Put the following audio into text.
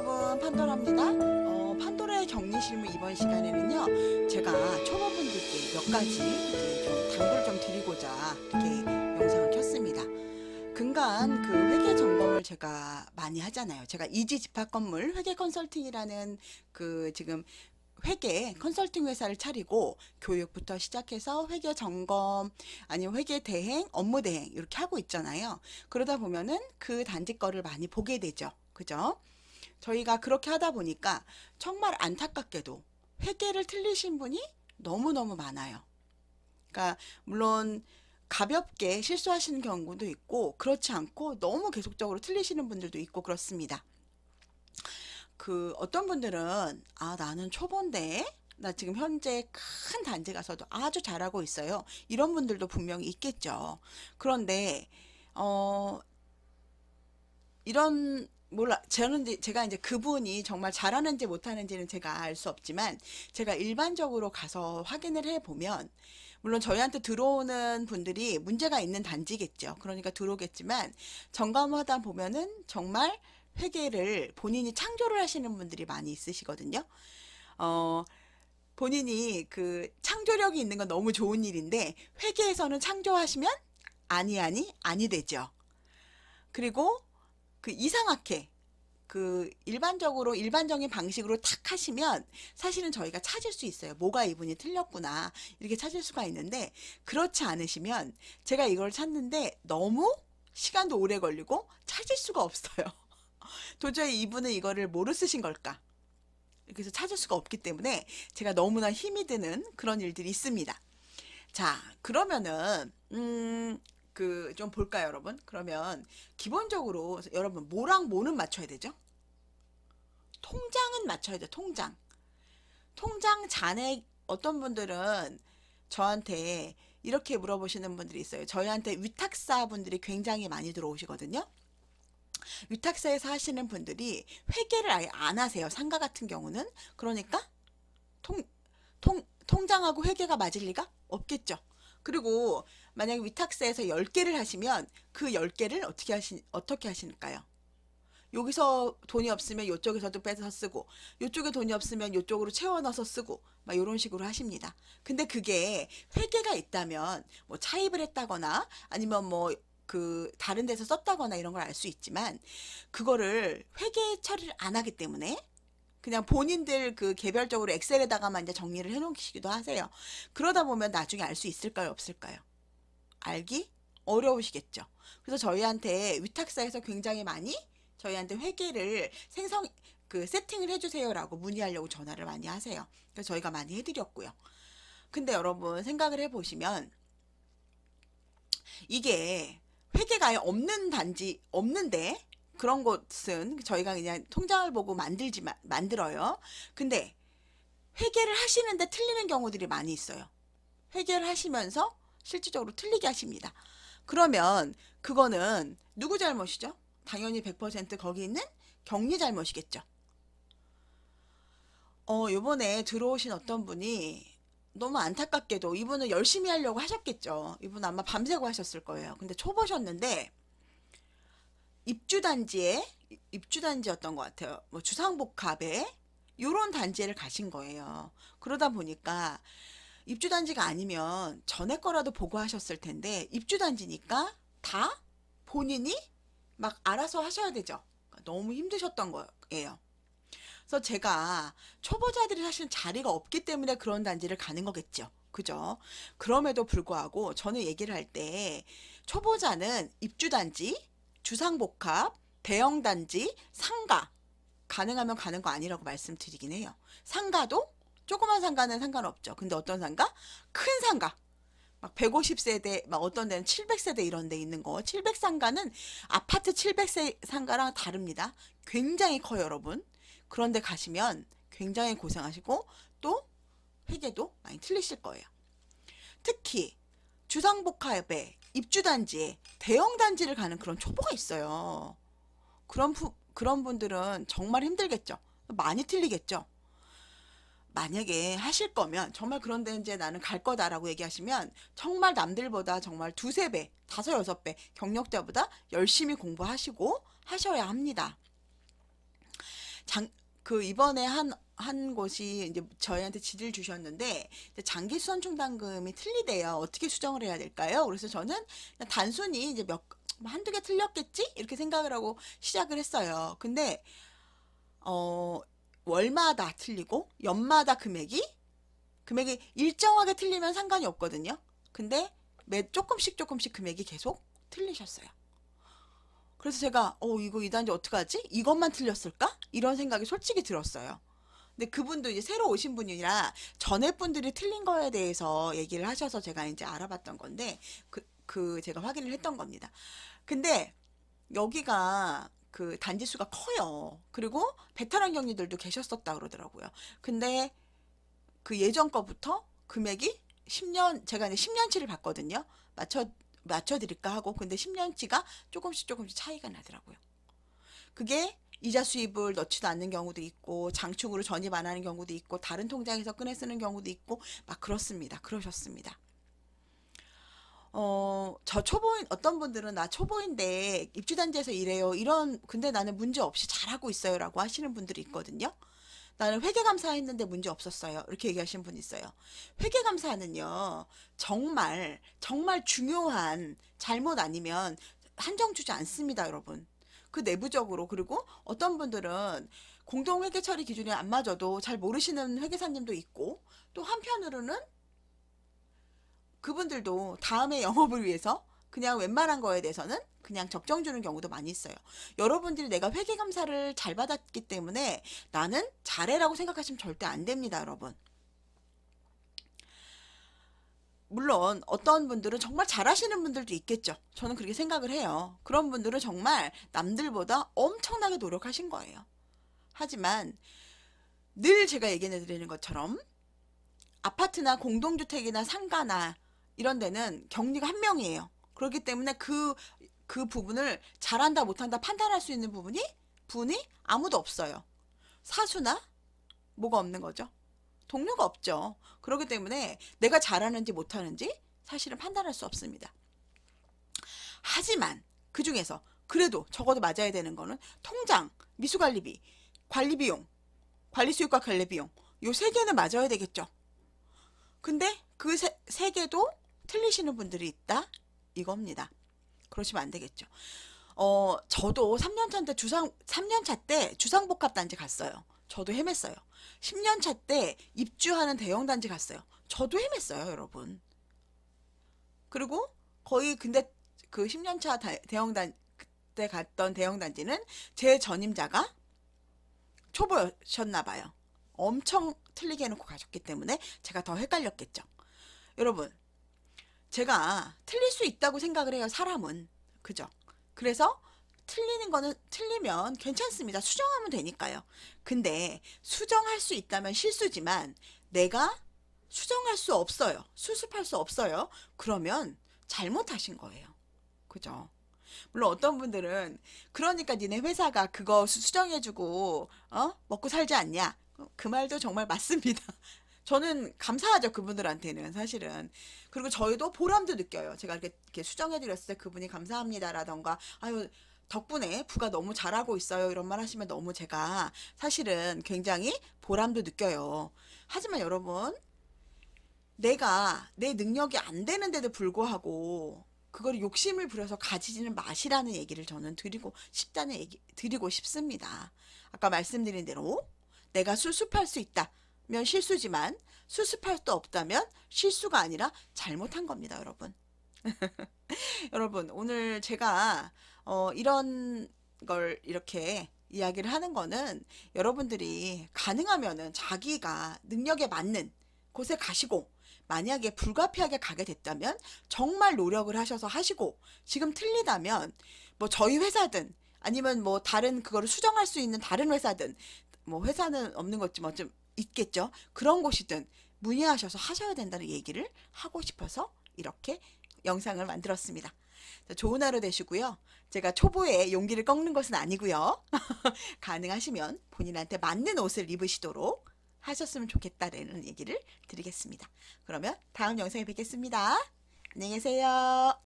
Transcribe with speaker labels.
Speaker 1: 여러분 판도라입니다 어, 판도라의 격리실무 이번 시간에는요 제가 초보분들께 몇 가지 좀 당부를 좀 드리고자 이렇게 영상을 켰습니다 근간 그 회계 점검을 제가 많이 하잖아요 제가 이지 집합 건물 회계 컨설팅이라는 그 지금 회계 컨설팅 회사를 차리고 교육부터 시작해서 회계 점검 아니면 회계 대행 업무 대행 이렇게 하고 있잖아요 그러다 보면은 그 단지 거를 많이 보게 되죠 그죠 저희가 그렇게 하다 보니까 정말 안타깝게도 회계를 틀리신 분이 너무너무 많아요. 그러니까 물론 가볍게 실수하시는 경우도 있고 그렇지 않고 너무 계속적으로 틀리시는 분들도 있고 그렇습니다. 그 어떤 분들은 아 나는 초보인데 나 지금 현재 큰 단지 가서도 아주 잘하고 있어요. 이런 분들도 분명히 있겠죠. 그런데 어 이런 몰라 저는 이제 제가 이제 그분이 정말 잘하는지 못하는지는 제가 알 수 없지만 제가 일반적으로 가서 확인을 해 보면 물론 저희한테 들어오는 분들이 문제가 있는 단지겠죠. 그러니까 들어오겠지만 점검하다 보면은 정말 회계를 본인이 창조를 하시는 분들이 많이 있으시거든요. 어 본인이 그 창조력이 있는 건 너무 좋은 일인데 회계에서는 창조하시면 아니 아니 아니 되죠. 그리고 그 이상하게 그 일반적으로 일반적인 방식으로 탁 하시면 사실은 저희가 찾을 수 있어요. 뭐가 이분이 틀렸구나 이렇게 찾을 수가 있는데 그렇지 않으시면 제가 이걸 찾는데 너무 시간도 오래 걸리고 찾을 수가 없어요. 도저히 이분은 이거를 뭐로 쓰신 걸까? 그래서 찾을 수가 없기 때문에 제가 너무나 힘이 드는 그런 일들이 있습니다. 자, 그러면은 음 그좀 볼까요, 여러분? 그러면 기본적으로 여러분 뭐랑 뭐는 맞춰야 되죠? 통장은 맞춰야 돼. 통장. 통장 잔액 어떤 분들은 저한테 이렇게 물어보시는 분들이 있어요. 저희한테 위탁사분들이 굉장히 많이 들어오시거든요. 위탁사에서 하시는 분들이 회계를 아예 안 하세요. 상가 같은 경우는. 그러니까 통, 통, 통장하고 회계가 맞을 리가 없겠죠. 그리고 만약 위탁사에서 10개를 하시면 그 10개를 어떻게 하시 어떻게 하실까요? 여기서 돈이 없으면 이쪽에서도 빼서 쓰고 이쪽에 돈이 없으면 이쪽으로 채워 넣어서 쓰고 막 이런 식으로 하십니다. 근데 그게 회계가 있다면 뭐 차입을 했다거나 아니면 뭐 그 다른 데서 썼다거나 이런 걸 알 수 있지만 그거를 회계 처리를 안 하기 때문에 그냥 본인들 그 개별적으로 엑셀에다가만 이제 정리를 해놓으시기도 하세요. 그러다 보면 나중에 알 수 있을까요 없을까요? 알기 어려우시겠죠. 그래서 저희한테 위탁사에서 굉장히 많이 저희한테 회계를 생성 그 세팅을 해주세요라고 문의하려고 전화를 많이 하세요. 그래서 저희가 많이 해드렸고요. 근데 여러분 생각을 해보시면 이게 회계가 없는 단지 없는데 그런 곳은 저희가 그냥 통장을 보고 만들지 만 만들어요. 근데 회계를 하시는데 틀리는 경우들이 많이 있어요. 회계를 하시면서 실질적으로 틀리게 하십니다. 그러면 그거는 누구 잘못이죠? 당연히 100% 거기 있는 격리 잘못이겠죠. 어, 요번에 들어오신 어떤 분이 너무 안타깝게도 이분은 열심히 하려고 하셨겠죠. 이분 아마 밤새고 하셨을 거예요. 근데 초보셨는데 입주단지에 입주단지였던 것 같아요. 뭐 주상복합에 요런 단지를 가신 거예요. 그러다 보니까 입주단지가 아니면 전에 거라도 보고하셨을 텐데 입주단지니까 다 본인이 막 알아서 하셔야 되죠. 그러니까 너무 힘드셨던 거예요. 그래서 제가 초보자들이 사실 자리가 없기 때문에 그런 단지를 가는 거겠죠. 그죠? 그럼에도 불구하고 저는 얘기를 할 때 초보자는 입주단지, 주상복합, 대형단지, 상가 가능하면 가는 거 아니라고 말씀드리긴 해요. 상가도 조그만 상가는 상관없죠. 근데 어떤 상가? 큰 상가. 막 150세대, 막 어떤 데는 700세대 이런 데 있는 거. 700상가는 아파트 700세 상가랑 다릅니다. 굉장히 커요, 여러분. 그런데 가시면 굉장히 고생하시고 또 회계도 많이 틀리실 거예요. 특히 주상복합에 입주단지에 대형단지를 가는 그런 초보가 있어요. 그런, 부, 그런 분들은 정말 힘들겠죠. 많이 틀리겠죠. 만약에 하실 거면 정말 그런데 이제 나는 갈 거다라고 얘기하시면 정말 남들보다 정말 두세 배, 다섯 여섯 배 경력자보다 열심히 공부하시고 하셔야 합니다. 장, 그 이번에 한, 한 곳이 이제 저희한테 지를 주셨는데 장기 수선 충당금이 틀리대요. 어떻게 수정을 해야 될까요? 그래서 저는 단순히 이제 몇 한두 개 틀렸겠지? 이렇게 생각을 하고 시작을 했어요. 근데 어 월마다 틀리고 연마다 금액이 금액이 일정하게 틀리면 상관이 없거든요. 근데 매 조금씩 조금씩 금액이 계속 틀리셨어요. 그래서 제가 어 이거 이단지 어떡하지? 이것만 틀렸을까? 이런 생각이 솔직히 들었어요. 근데 그분도 이제 새로 오신 분이라 전에 분들이 틀린 거에 대해서 얘기를 하셔서 제가 이제 알아봤던 건데 그, 그 제가 확인을 했던 겁니다. 근데 여기가 그 단지 수가 커요. 그리고 베테랑 경리들도 계셨었다 그러더라고요. 근데 그 예전 거부터 금액이 10년 제가 이제 10년치를 봤거든요. 맞춰 맞춰 드릴까 하고 근데 10년치가 조금씩 조금씩 차이가 나더라고요. 그게 이자 수입을 넣지도 않는 경우도 있고 장축으로 전입 안 하는 경우도 있고 다른 통장에서 꺼내 쓰는 경우도 있고 막 그렇습니다. 그러셨습니다. 어, 저 초보인, 어떤 분들은 나 초보인데 입주단지에서 일해요. 이런, 근데 나는 문제 없이 잘하고 있어요. 라고 하시는 분들이 있거든요. 나는 회계감사 했는데 문제 없었어요. 이렇게 얘기하시는 분이 있어요. 회계감사는요, 정말, 정말 중요한 잘못 아니면 한정 주지 않습니다, 여러분. 그 내부적으로, 그리고 어떤 분들은 공동회계 처리 기준이 안 맞아도 잘 모르시는 회계사님도 있고, 또 한편으로는 그분들도 다음에 영업을 위해서 그냥 웬만한 거에 대해서는 그냥 적정 주는 경우도 많이 있어요. 여러분들이 내가 회계 감사를 잘 받았기 때문에 나는 잘해라고 생각하시면 절대 안 됩니다, 여러분. 물론 어떤 분들은 정말 잘하시는 분들도 있겠죠. 저는 그렇게 생각을 해요. 그런 분들은 정말 남들보다 엄청나게 노력하신 거예요. 하지만 늘 제가 얘기해 드리는 것처럼 아파트나 공동주택이나 상가나 이런 데는 격리가 한 명이에요. 그렇기 때문에 그, 그 부분을 잘한다, 못한다 판단할 수 있는 부분이, 분이 아무도 없어요. 사수나 뭐가 없는 거죠. 동료가 없죠. 그렇기 때문에 내가 잘하는지 못하는지 사실은 판단할 수 없습니다. 하지만 그 중에서 그래도 적어도 맞아야 되는 거는 통장, 미수관리비, 관리비용, 관리수익과 관리비용 요 세 개는 맞아야 되겠죠. 근데 그 세 개도 틀리시는 분들이 있다 이겁니다. 그러시면 안 되겠죠. 어, 저도 3년 차때 주상 3년 차때 주상복합 단지 갔어요. 저도 헤맸어요. 10년 차때 입주하는 대형 단지 갔어요. 저도 헤맸어요, 여러분. 그리고 거의 근데 그 10년 차 대형 단 그때 갔던 대형 단지는 제 전임자가 초보셨나 봐요. 엄청 틀리게 해놓고 가셨기 때문에 제가 더 헷갈렸겠죠. 여러분 제가 틀릴 수 있다고 생각을 해요. 사람은. 그죠? 그래서 틀리는 거는 틀리면 괜찮습니다. 수정하면 되니까요. 근데 수정할 수 있다면 실수지만 내가 수정할 수 없어요. 수습할 수 없어요. 그러면 잘못하신 거예요. 그죠? 물론 어떤 분들은 그러니까 니네 회사가 그거 수정해주고 어 먹고 살지 않냐 그 말도 정말 맞습니다. 저는 감사하죠 그분들한테는 사실은 그리고 저희도 보람도 느껴요 제가 이렇게, 이렇게 수정해드렸을 때 그분이 감사합니다라던가 아유 덕분에 부가 너무 잘하고 있어요 이런 말 하시면 너무 제가 사실은 굉장히 보람도 느껴요 하지만 여러분 내가 내 능력이 안 되는데도 불구하고 그걸 욕심을 부려서 가지지는 마시라는 얘기를 저는 드리고 싶다는 얘기 드리고 싶습니다 아까 말씀드린 대로 내가 수습할 수 있다 면 실수지만 수습할 수 없다면 실수가 아니라 잘못한 겁니다, 여러분. 여러분, 오늘 제가 어, 이런 걸 이렇게 이야기를 하는 거는 여러분들이 가능하면은 자기가 능력에 맞는 곳에 가시고 만약에 불가피하게 가게 됐다면 정말 노력을 하셔서 하시고 지금 틀리다면 뭐 저희 회사든 아니면 뭐 다른 그거를 수정할 수 있는 다른 회사든 뭐 회사는 없는 것지만 뭐 좀 있겠죠. 그런 곳이든 문의하셔서 하셔야 된다는 얘기를 하고 싶어서 이렇게 영상을 만들었습니다. 좋은 하루 되시고요. 제가 초보에 용기를 꺾는 것은 아니고요. 가능하시면 본인한테 맞는 옷을 입으시도록 하셨으면 좋겠다라는 얘기를 드리겠습니다. 그러면 다음 영상에 뵙겠습니다. 안녕히 계세요.